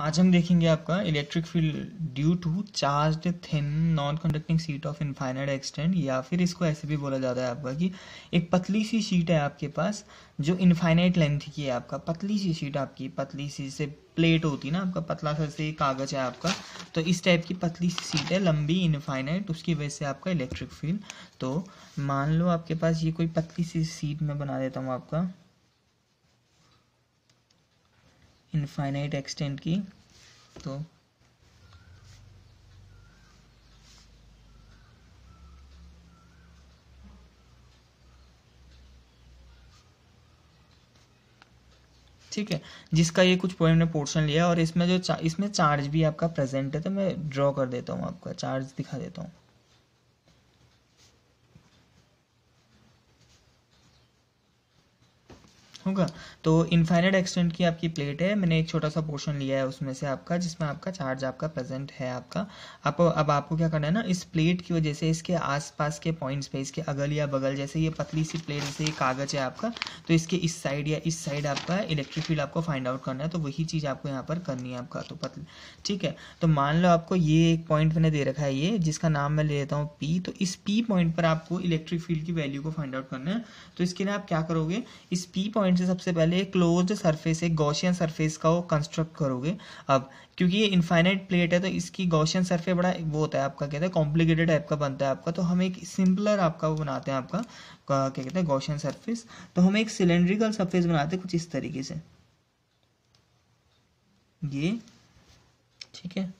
आज हम देखेंगे आपका electric field due to charge thin non conducting sheet of infinite extend या फिर इसको ऐसे भी बोला जाता है आपका कि एक पतली सी शीट है आपके पास जो इनफाइनाइट लेंथ की है आपका पतली सी शीट आपकी पतली सी से प्लेट होती है ना आपका पतला सा से कागज है आपका तो इस टाइप की पतली सी सीट है लंबी इनफाइनाइट उसकी वजह से आपका इलेक्ट्रिक फील्ड तो मान लो आपके पास ये कोई पतली सी सीट मैं बना देता हूँ आपका इनफाइनाइट एक्सटेंट की तो ठीक है जिसका ये कुछ पॉइंट ने पोर्शन लिया और इसमें जो चा, इसमें चार्ज भी आपका प्रेजेंट है तो मैं ड्रॉ कर देता हूँ आपका चार्ज दिखा देता हूँ होगा तो इनफाइनाइट एक्सटेंट की आपकी प्लेट है मैंने एक छोटा सा पोर्शन लिया है उसमें से आपका जिसमें आपका चार्ज आपका प्रेजेंट है आपका आप अब आपको क्या करना है ना इस प्लेट की वजह से इसके आसपास के पॉइंट्स पे इसके अगल या बगल जैसे ये पतली सी प्लेट जैसे ये कागज है आपका तो इसके इस साइड या इस साइड आपका इलेक्ट्रिक फील्ड आपको फाइंड आउट करना है तो वही चीज़ आपको यहाँ पर करनी है आपका तो पतली ठीक है तो मान लो आपको ये एक पॉइंट मैंने दे रखा है ये जिसका नाम मैं ले लेता हूँ पी तो इस पी पॉइंट पर आपको इलेक्ट्रिक फील्ड की वैल्यू को फाइंड आउट करना है तो इसके लिए आप क्या करोगे इस पी पॉइंट पॉइंट से सबसे पहले क्लोज सरफेस एक गौशियन सरफेस का वो कंस्ट्रक्ट करोगे अब क्योंकि ये इन्फाइनाइट प्लेट है तो इसकी गौशियन सरफेस बड़ा वो होता है आपका कहते हैं कॉम्प्लिकेटेड टाइप का बनता है आपका तो हम एक सिंपलर आपका वो बनाते हैं आपका क्या कहते हैं गौशियन सरफेस तो हम एक सिलेंड्रिकल सर्फेस बनाते हैं कुछ इस तरीके से ये ठीक है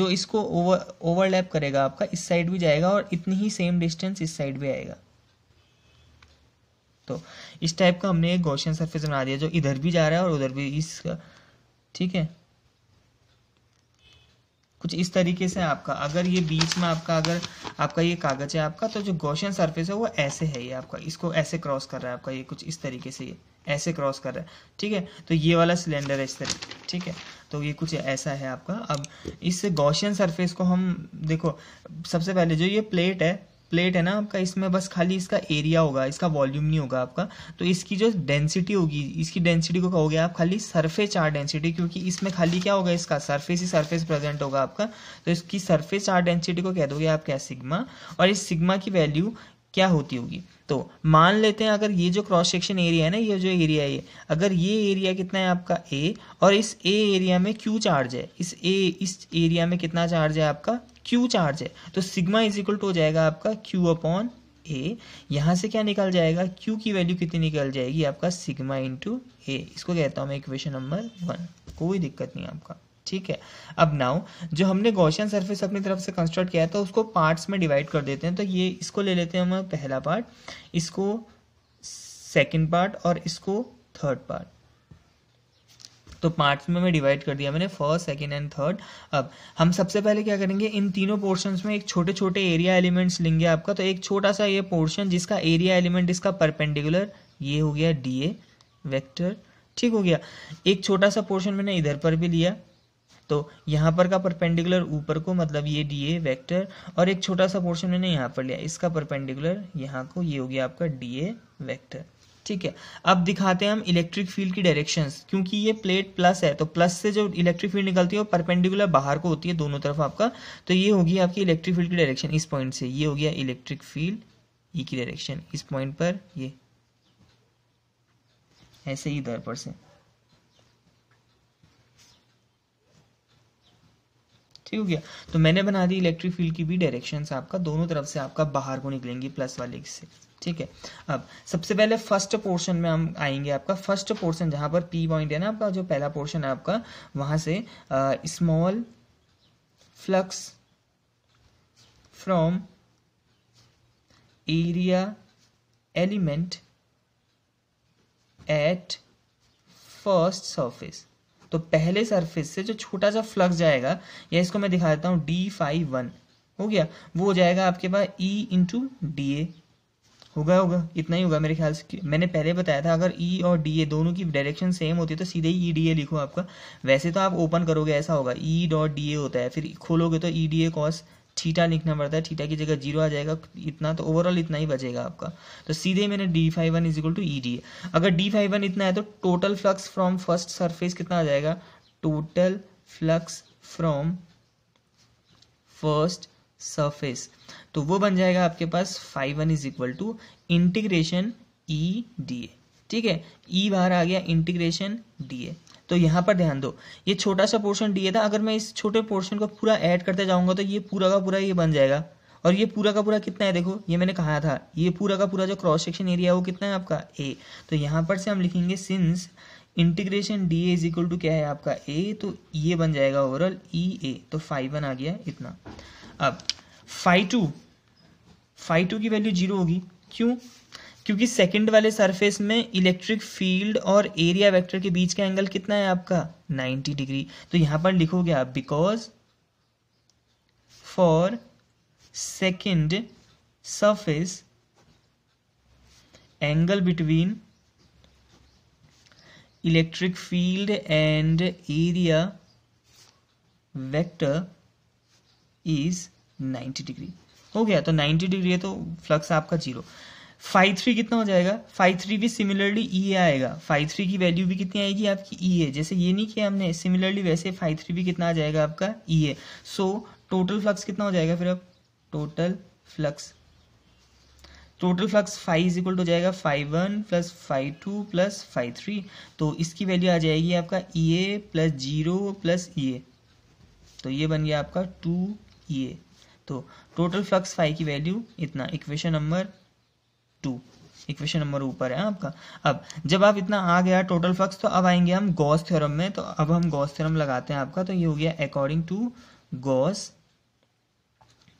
जो इसको ओवर ओवरलैप करेगा आपका इस साइड भी जाएगा और इतनी ही सेम डिस्टेंस इस साइड भी आएगा तो इस टाइप का हमने एक गौशियन सरफेस बना दिया जो इधर भी जा रहा है और उधर भी इस ठीक है कुछ इस तरीके से आपका अगर ये बीच में आपका अगर आपका ये कागज है आपका तो जो गौशियन सरफेस है वो ऐसे है ये आपका इसको ऐसे क्रॉस कर रहा है आपका ये कुछ इस तरीके से ये ऐसे क्रॉस कर रहा है ठीक है तो ये वाला सिलेंडर है इस तरीके ठीक है तो ये कुछ ऐसा है आपका अब इस गौशियन सरफेस को हम देखो सबसे पहले जो ये प्लेट है प्लेट है ना आपका इसमें बस खाली इसका एरिया होगा इसका वॉल्यूम नहीं होगा आपका तो इसकी जो डेंसिटी होगी इसकी डेंसिटी को कहोगे आप खाली सरफेस चार डेंसिटी क्योंकि इसमें खाली क्या होगा इसका सरफेस ही सरफेस प्रेजेंट होगा आपका तो इसकी सरफेस चार डेंसिटी को कह दोगे आप क्या सिग्मा और इस सिग्मा की वैल्यू क्या होती होगी तो मान लेते हैं अगर ये जो क्रॉस सेक्शन एरिया है ना ये जो एरिया है अगर ये एरिया कितना है आपका ए और इस ए एरिया में क्यू चार्ज है इस ए इस एरिया में कितना चार्ज है आपका क्यू चार्ज है तो सिग्मा इज इक्वल टू हो जाएगा आपका क्यू अपॉन ए यहाँ से क्या निकल जाएगा क्यू की वैल्यू कितनी निकल जाएगी आपका सिग्मा इंटू ए इसको कहता हूँ मैं इक्वेशन नंबर वन कोई दिक्कत नहीं आपका ठीक है अब नाउ जो हमने गौशियन सरफेस अपनी तरफ से कंस्ट्रक्ट किया है तो उसको पार्ट्स में डिवाइड कर देते हैं तो ये इसको ले लेते हैं हम पहला पार्ट इसको सेकेंड पार्ट और इसको थर्ड पार्ट तो पार्ट्स में मैं डिवाइड कर दिया मैंने फर्स्ट सेकेंड एंड थर्ड अब हम सबसे पहले क्या करेंगे इन तीनों पोर्शंस में एक छोटे छोटे एरिया एलिमेंट्स लेंगे आपका तो एक छोटा सा ये पोर्शन जिसका एरिया एलिमेंट इसका परपेंडिकुलर ये हो गया डी ए वैक्टर ठीक हो गया एक छोटा सा पोर्शन मैंने इधर पर भी लिया तो यहाँ पर का परपेंडिकुलर ऊपर को मतलब ये डी ए वैक्टर और एक छोटा सा पोर्शन मैंने यहाँ पर लिया इसका परपेंडिकुलर यहाँ को ये यह हो गया आपका डी ए वैक्टर ठीक है अब दिखाते हैं हम इलेक्ट्रिक फील्ड की डायरेक्शंस क्योंकि ये प्लेट प्लस है तो प्लस से जो इलेक्ट्रिक फील्ड निकलती है वो परपेंडिकुलर बाहर को होती है दोनों तरफ आपका तो ये होगी आपकी इलेक्ट्रिक फील्ड की डायरेक्शन इस पॉइंट से ये हो गया इलेक्ट्रिक फील्ड ई की डायरेक्शन इस पॉइंट पर ये ऐसे ही दर पर से ठीक हो गया तो मैंने बना दी इलेक्ट्रिक फील्ड की भी डायरेक्शन आपका दोनों तरफ से आपका बाहर को निकलेंगी प्लस वाले से ठीक है अब सबसे पहले फर्स्ट पोर्शन में हम आएंगे आपका फर्स्ट पोर्शन जहां पर पी पॉइंट है ना आपका जो पहला पोर्शन है आपका वहां से small flux from area element at first surface तो पहले सरफेस से जो छोटा सा फ्लक्स जाएगा या इसको मैं दिखा देता हूँ डी फाइव वन हो गया वो हो जाएगा आपके पास E e into d A होगा होगा इतना ही होगा मेरे ख्याल से मैंने पहले बताया था अगर ई e और डी ए दोनों की डायरेक्शन सेम होती है तो सीधे ई डी ए लिखो आपका वैसे तो आप ओपन करोगे ऐसा होगा ई डॉट डी ए होता है फिर खोलोगे तो E d A cos theta लिखना पड़ता है थीटा की जगह जीरो आ जाएगा इतना तो ओवरऑल इतना ही बचेगा आपका तो सीधे मैंने d phi one is equal to E d अगर डी फाइव वन इतना है तो total flux from first surface कितना आ जाएगा total flux from first surface तो वो बन जाएगा आपके पास phi one is equal to integration E d A ठीक है ई e बाहर आ गया इंटीग्रेशन डी ए तो यहाँ पर ध्यान दो ये छोटा सा पोर्शन डी था अगर मैं इस छोटे पोर्शन को पूरा ऐड करते जाऊँगा तो ये पूरा का पूरा ये बन जाएगा और ये पूरा का पूरा कितना है देखो ये मैंने कहा था ये पूरा का पूरा जो क्रॉस सेक्शन एरिया है वो कितना है आपका ए तो यहाँ पर से हम लिखेंगे since integration d is equal to क्या है आपका ए तो ये बन जाएगा ओवरऑल ई ए तो फाइव वन आ गया इतना अब फाइव टू फाइव टू की वैल्यू जीरो होगी क्यों क्योंकि सेकंड वाले सरफेस में इलेक्ट्रिक फील्ड और एरिया वेक्टर के बीच का एंगल कितना है आपका 90 डिग्री तो यहां पर लिखोगे आप because for second surface angle between electric field and area vector is 90 degree हो गया तो 90 डिग्री है तो फ्लक्स आपका जीरो फाइव थ्री कितना हो जाएगा फाइव थ्री भी सिमिलरली ई ए आएगा फाइव थ्री की वैल्यू भी कितनी आएगी आपकी ई e ए जैसे ये नहीं किया हमने सिमिलरली वैसे फाइव थ्री भी कितना आ जाएगा आपका ई ए सो टोटल फ्लक्स कितना हो जाएगा फिर अब total flux total flux phi is equal हो जाएगा phi one plus phi two plus phi three तो इसकी वैल्यू आ जाएगी आपका E A plus zero plus E A तो ये बन गया आपका टू ई ए तो टोटल फ्लक्स फाइव की वैल्यू इतना equation number two equation number ऊपर है हाँ आपका अब जब आप इतना आ गया टोटल फ्लक्स तो अब आएंगे हम गॉस थ्योरम में तो अब हम गॉस थ्योरम लगाते हैं आपका तो ये हो गया अकॉर्डिंग टू गॉस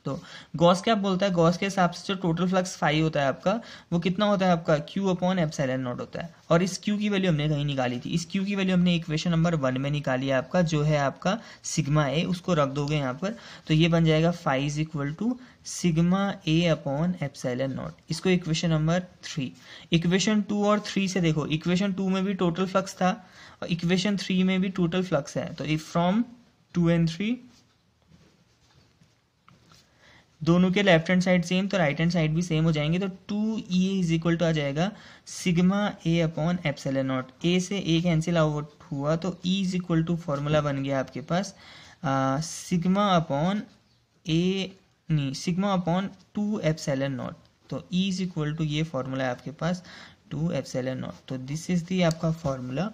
तो गॉस क्या बोलता है गॉस के हिसाब से जो टोटल फ्लक्स फाइव होता है आपका वो कितना होता है आपका क्यू अपॉन एप्साइलन नॉट होता है और इस क्यू की वैल्यू हमने कहीं निकाली थी इस क्यू की वैल्यू हमने इक्वेशन नंबर वन में निकाली है आपका जो है आपका सिग्मा ए उसको रख दोगे यहाँ पर तो ये बन जाएगा phi is equal to sigma A upon epsilon naught इसको equation number three equation two और थ्री से देखो इक्वेशन टू में भी टोटल फ्लक्स था और इक्वेशन थ्री में भी टोटल फ्लक्स है तो if from two and three दोनों के लेफ्ट हैंड साइड सेम तो राइट हैंड साइड भी सेम हो जाएंगे तो two E is equal to आ जाएगा sigma A upon epsilon naught A से ए कैंसिल आउट हुआ तो E is equal to formula बन गया आपके पास सिग्मा अपॉन ए नहीं sigma upon two epsilon naught तो ई इज इक्वल टू ये फॉर्मूला है आपके पास टू एफसेलन नॉट तो दिस इज दी आपका फॉर्मूला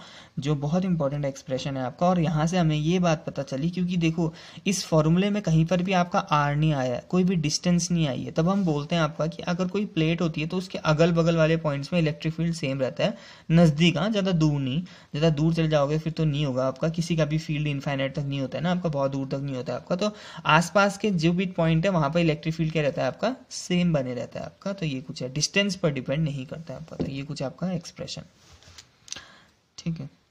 जो बहुत इंपॉर्टेंट एक्सप्रेशन है आपका और यहाँ से हमें ये बात पता चली क्योंकि देखो इस फॉर्मूले में कहीं पर भी आपका आर नहीं आया कोई भी डिस्टेंस नहीं आई है तब हम बोलते हैं आपका कि अगर कोई प्लेट होती है तो उसके अगल बगल वाले पॉइंट्स में इलेक्ट्रिक फील्ड सेम रहता है नज़दीक हाँ ज़्यादा दूर नहीं ज़्यादा दूर चले जाओगे फिर तो नहीं होगा आपका किसी का भी फील्ड इन्फाइनाइट तक नहीं होता है ना आपका बहुत दूर तक नहीं होता है आपका तो आसपास के जो भी पॉइंट है वहाँ पर इलेक्ट्रिक फील्ड क्या रहता है आपका सेम बने रहता है आपका तो ये कुछ है डिस्टेंस पर डिपेंड नहीं करता है आपका तो ये कुछ आपका एक्सप्रेशन ठीक है